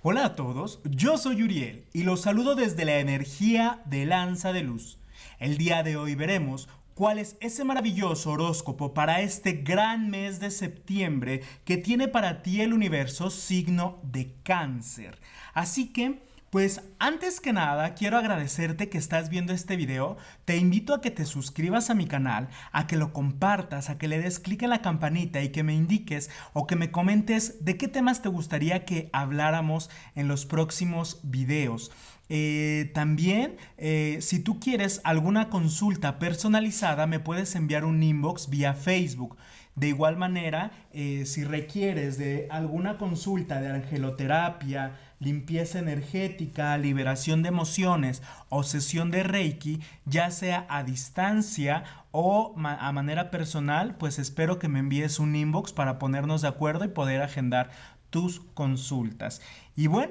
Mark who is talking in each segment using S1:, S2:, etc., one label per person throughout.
S1: Hola a todos, yo soy Uriel y los saludo desde la energía de Lanza de Luz. El día de hoy veremos cuál es ese maravilloso horóscopo para este gran mes de septiembre que tiene para ti el universo signo de cáncer. Así que pues antes que nada, quiero agradecerte que estás viendo este video. Te invito a que te suscribas a mi canal, a que lo compartas, a que le des clic en la campanita y que me indiques o que me comentes de qué temas te gustaría que habláramos en los próximos videos. Eh, también, eh, si tú quieres alguna consulta personalizada, me puedes enviar un inbox vía Facebook. De igual manera, eh, si requieres de alguna consulta de angeloterapia, limpieza energética, liberación de emociones o sesión de Reiki, ya sea a distancia o a manera personal, pues espero que me envíes un inbox para ponernos de acuerdo y poder agendar tus consultas. Y bueno,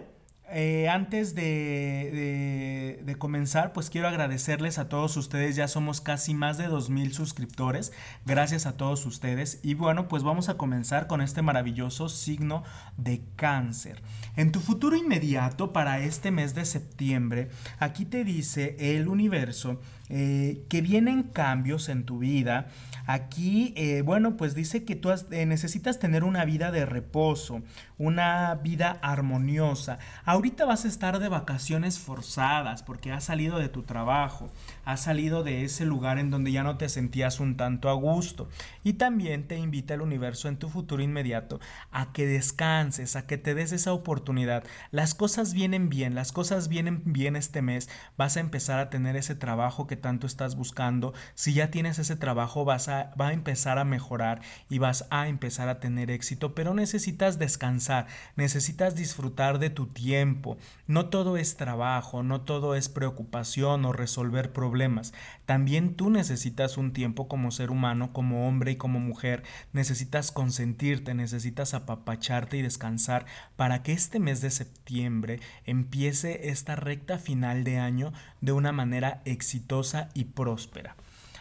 S1: eh, antes de, de, comenzar, pues quiero agradecerles a todos ustedes. Ya somos casi más de 2.000 suscriptores. Gracias a todos ustedes. Y bueno, pues vamos a comenzar con este maravilloso signo de cáncer. En tu futuro inmediato para este mes de septiembre, aquí te dice el universo eh, que vienen cambios en tu vida. Aquí, eh, bueno, pues dice que tú eh, necesitas tener una vida de reposo, una vida armoniosa. Ahorita vas a estar de vacaciones forzadas porque has salido de tu trabajo, has salido de ese lugar en donde ya no te sentías un tanto a gusto. Y también te invita el universo en tu futuro inmediato a que descanses, a que te des esa oportunidad. Las cosas vienen bien, las cosas vienen bien este mes. Vas a empezar a tener ese trabajo que tanto estás buscando, si ya tienes ese trabajo vas va a empezar a mejorar y vas a empezar a tener éxito, pero necesitas descansar, necesitas disfrutar de tu tiempo. No todo es trabajo, no todo es preocupación o resolver problemas. También tú necesitas un tiempo como ser humano, como hombre y como mujer, necesitas consentirte, necesitas apapacharte y descansar para que este mes de septiembre empiece esta recta final de año de una manera exitosa y próspera.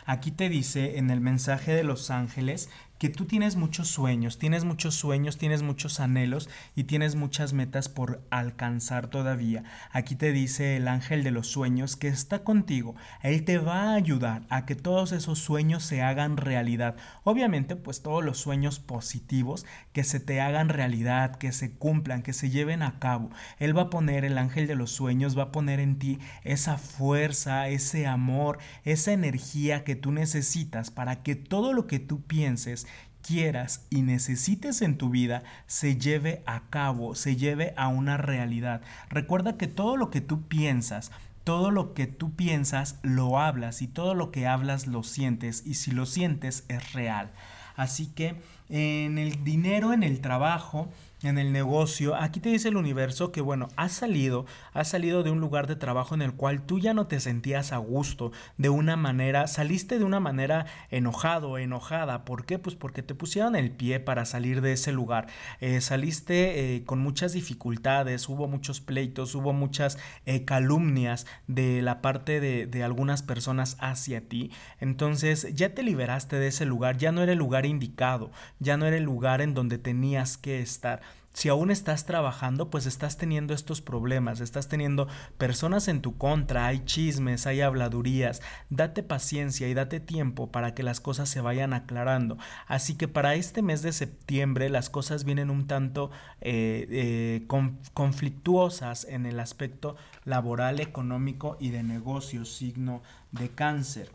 S1: Aquí te dice en el mensaje de los ángeles que tú tienes muchos sueños, tienes muchos sueños, tienes muchos anhelos y tienes muchas metas por alcanzar todavía. Aquí te dice el ángel de los sueños que está contigo. Él te va a ayudar a que todos esos sueños se hagan realidad. Obviamente, pues todos los sueños positivos que se te hagan realidad, que se cumplan, que se lleven a cabo. Él va a poner, el ángel de los sueños va a poner en ti esa fuerza, ese amor, esa energía que tú necesitas para que todo lo que tú pienses, quieras y necesites en tu vida se lleve a cabo, se lleve a una realidad. Recuerda que todo lo que tú piensas, todo lo que tú piensas lo hablas y todo lo que hablas lo sientes y si lo sientes es real. Así que en el dinero, en el trabajo, en el negocio, aquí te dice el universo que bueno, has salido, has salido de un lugar de trabajo en el cual tú ya no te sentías a gusto, de una manera, saliste de una manera enojado, enojada, ¿por qué? Pues porque te pusieron el pie para salir de ese lugar, eh, saliste eh, con muchas dificultades, hubo muchos pleitos, hubo muchas eh, calumnias de la parte de, de algunas personas hacia ti, entonces ya te liberaste de ese lugar, ya no era el lugar indicado, ya no era el lugar en donde tenías que estar si aún estás trabajando, pues estás teniendo estos problemas, estás teniendo personas en tu contra, hay chismes, hay habladurías, date paciencia y date tiempo para que las cosas se vayan aclarando. Así que para este mes de septiembre las cosas vienen un tanto eh, eh, conflictuosas en el aspecto laboral, económico y de negocio, signo de cáncer.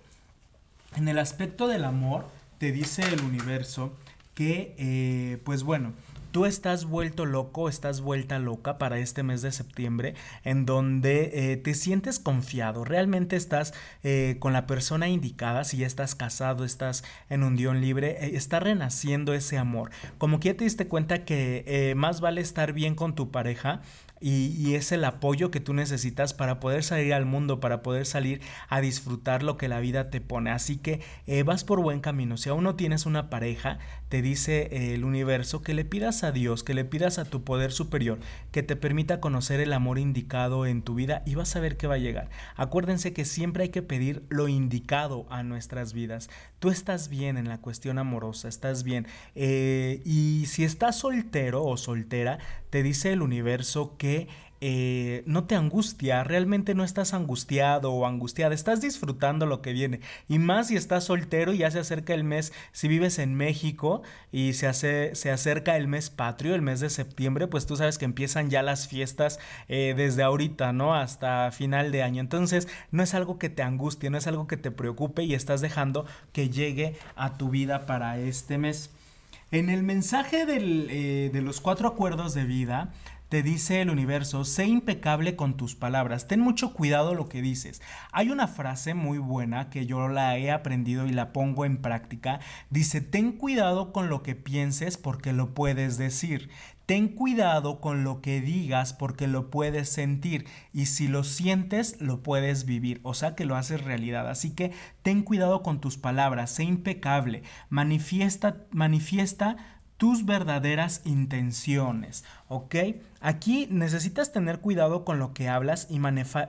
S1: En el aspecto del amor, te dice el universo que, eh, pues bueno, Tú estás vuelto loco, estás vuelta loca para este mes de septiembre en donde eh, te sientes confiado, realmente estás eh, con la persona indicada, si ya estás casado, estás en un unión libre, eh, está renaciendo ese amor. Como que ya te diste cuenta que más vale estar bien con tu pareja y, es el apoyo que tú necesitas para poder salir al mundo, para poder salir a disfrutar lo que la vida te pone. Así que eh, vas por buen camino. Si aún no tienes una pareja, te dice eh, el universo que le pidas a Dios, que le pidas a tu poder superior, que te permita conocer el amor indicado en tu vida y vas a ver que va a llegar. Acuérdense que siempre hay que pedir lo indicado a nuestras vidas. Tú estás bien en la cuestión amorosa, estás bien. Eh, y si estás soltero o soltera, te dice el universo que eh, no te angustia, realmente no estás angustiado o angustiada, estás disfrutando lo que viene. Y más si estás soltero, y ya se acerca el mes, si vives en México y se, hace, se acerca el mes patrio, el mes de septiembre, pues tú sabes que empiezan ya las fiestas eh, desde ahorita, ¿no? Hasta final de año. Entonces, no es algo que te angustie, no es algo que te preocupe y estás dejando que llegue a tu vida para este mes. En el mensaje eh, de los cuatro acuerdos de vida, te dice el universo, sé impecable con tus palabras, ten mucho cuidado lo que dices. Hay una frase muy buena que yo la he aprendido y la pongo en práctica. Dice, ten cuidado con lo que pienses porque lo puedes decir. Ten cuidado con lo que digas porque lo puedes sentir y si lo sientes lo puedes vivir, o sea que lo haces realidad. Así que ten cuidado con tus palabras, sé impecable, manifiesta, manifiesta tus verdaderas intenciones. ¿ok? Aquí necesitas tener cuidado con lo que hablas y,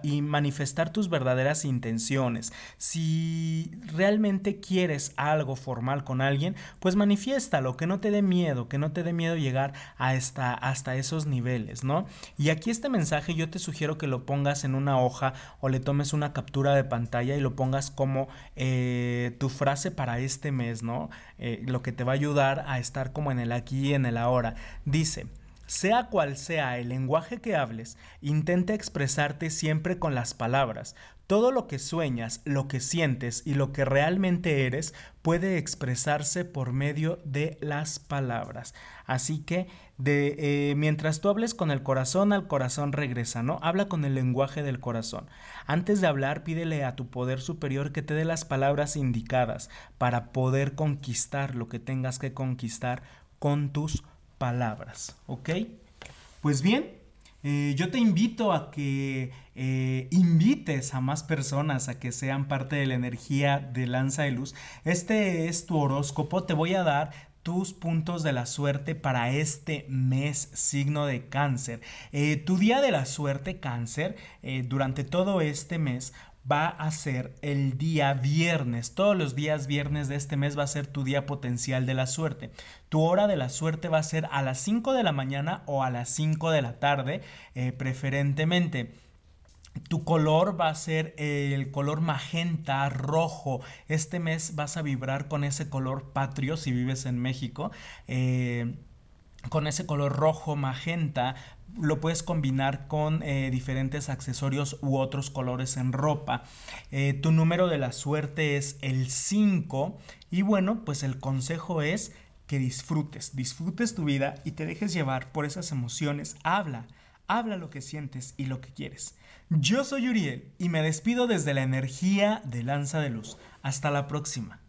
S1: y, manifestar tus verdaderas intenciones. Si realmente quieres algo formal con alguien, pues manifiéstalo, que no te dé miedo, que no te dé miedo llegar hasta, hasta esos niveles, ¿no? Y aquí este mensaje yo te sugiero que lo pongas en una hoja o le tomes una captura de pantalla y lo pongas como eh, tu frase para este mes, ¿no? Eh, lo que te va a ayudar a estar como en el aquí y en el ahora. Dice, sea cual sea el lenguaje que hables, intenta expresarte siempre con las palabras. Todo lo que sueñas, lo que sientes y lo que realmente eres puede expresarse por medio de las palabras. Así que de, eh, mientras tú hables con el corazón, al corazón regresa, ¿no? Habla con el lenguaje del corazón. Antes de hablar, pídele a tu poder superior que te dé las palabras indicadas para poder conquistar lo que tengas que conquistar con tus palabras, ¿ok? Pues bien, eh, yo te invito a que eh, invites a más personas a que sean parte de la energía de Lanza de Luz. Este es tu horóscopo, te voy a dar tus puntos de la suerte para este mes signo de cáncer. Eh, tu día de la suerte cáncer durante todo este mes va a ser el día viernes. Todos los días viernes de este mes va a ser tu día potencial de la suerte. Tu hora de la suerte va a ser a las 5 de la mañana o a las 5 de la tarde, eh, preferentemente. Tu color va a ser el color magenta, rojo. Este mes vas a vibrar con ese color patrio si vives en México. Eh, con ese color rojo magenta lo puedes combinar con eh, diferentes accesorios u otros colores en ropa. Eh, tu número de la suerte es el 5 y bueno, pues el consejo es que disfrutes, disfrutes tu vida y te dejes llevar por esas emociones. Habla, habla lo que sientes y lo que quieres. Yo soy Uriel y me despido desde la energía de Lanza de Luz. Hasta la próxima.